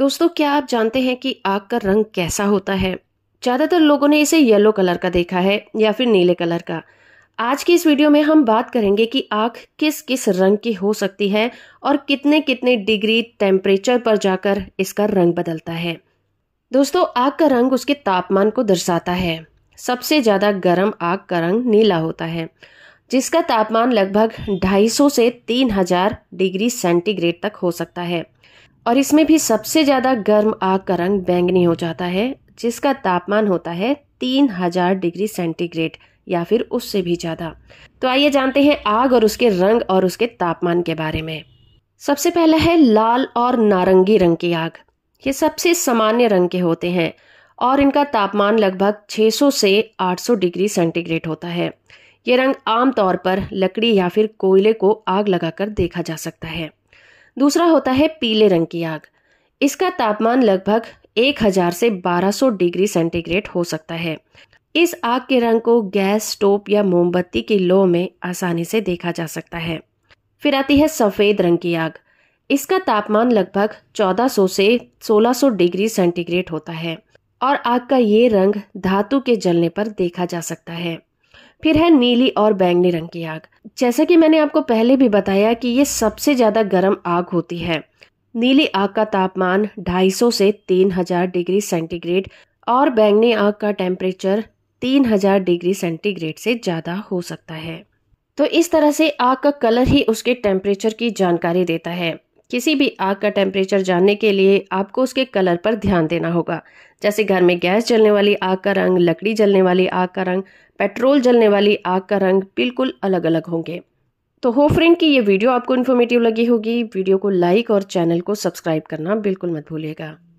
दोस्तों क्या आप जानते हैं कि आग का रंग कैसा होता है ज़्यादातर लोगों ने इसे येलो कलर का देखा है या फिर नीले कलर का आज की इस वीडियो में हम बात करेंगे कि आग किस किस रंग की हो सकती है और कितने कितने डिग्री टेम्परेचर पर जाकर इसका रंग बदलता है दोस्तों आग का रंग उसके तापमान को दर्शाता है सबसे ज़्यादा गर्म आग का रंग नीला होता है जिसका तापमान लगभग 250 से 3000 डिग्री सेंटीग्रेड तक हो सकता है और इसमें भी सबसे ज़्यादा गर्म आग का रंग बैंगनी हो जाता है जिसका तापमान होता है तीन हजार डिग्री सेंटीग्रेड या फिर उससे भी ज़्यादा तो आइए जानते हैं आग और उसके रंग और उसके तापमान के बारे में सबसे पहला है लाल और नारंगी रंग की आग ये सबसे सामान्य रंग के होते हैं और इनका तापमान लगभग 600 से 800 डिग्री सेंटीग्रेड होता है ये रंग आमतौर पर लकड़ी या फिर कोयले को आग लगाकर देखा जा सकता है दूसरा होता है पीले रंग की आग इसका तापमान लगभग 1000 से 1200 डिग्री सेंटीग्रेड हो सकता है इस आग के रंग को गैस स्टोव या मोमबत्ती की लो में आसानी से देखा जा सकता है फिर आती है सफ़ेद रंग की आग इसका तापमान लगभग 1400 से 1600 डिग्री सेंटीग्रेड होता है और आग का ये रंग धातु के जलने पर देखा जा सकता है फिर है नीली और बैंगनी रंग की आग जैसा कि मैंने आपको पहले भी बताया कि ये सबसे ज़्यादा गर्म आग होती है नीली आग का तापमान 250 से 3000 डिग्री सेंटीग्रेड और बैंगनी आग का टेम्परेचर 3000 डिग्री सेंटीग्रेड से ज़्यादा हो सकता है तो इस तरह से आग का कलर ही उसके टेम्परेचर की जानकारी देता है किसी भी आग का टेम्परेचर जानने के लिए आपको उसके कलर पर ध्यान देना होगा जैसे घर में गैस जलने वाली आग का रंग लकड़ी जलने वाली आग का रंग पेट्रोल जलने वाली आग का रंग बिल्कुल अलग अलग होंगे तो हो फ्रेंड की ये वीडियो आपको इन्फॉर्मेटिव लगी होगी वीडियो को लाइक और चैनल को सब्सक्राइब करना बिल्कुल मत भूलिएगा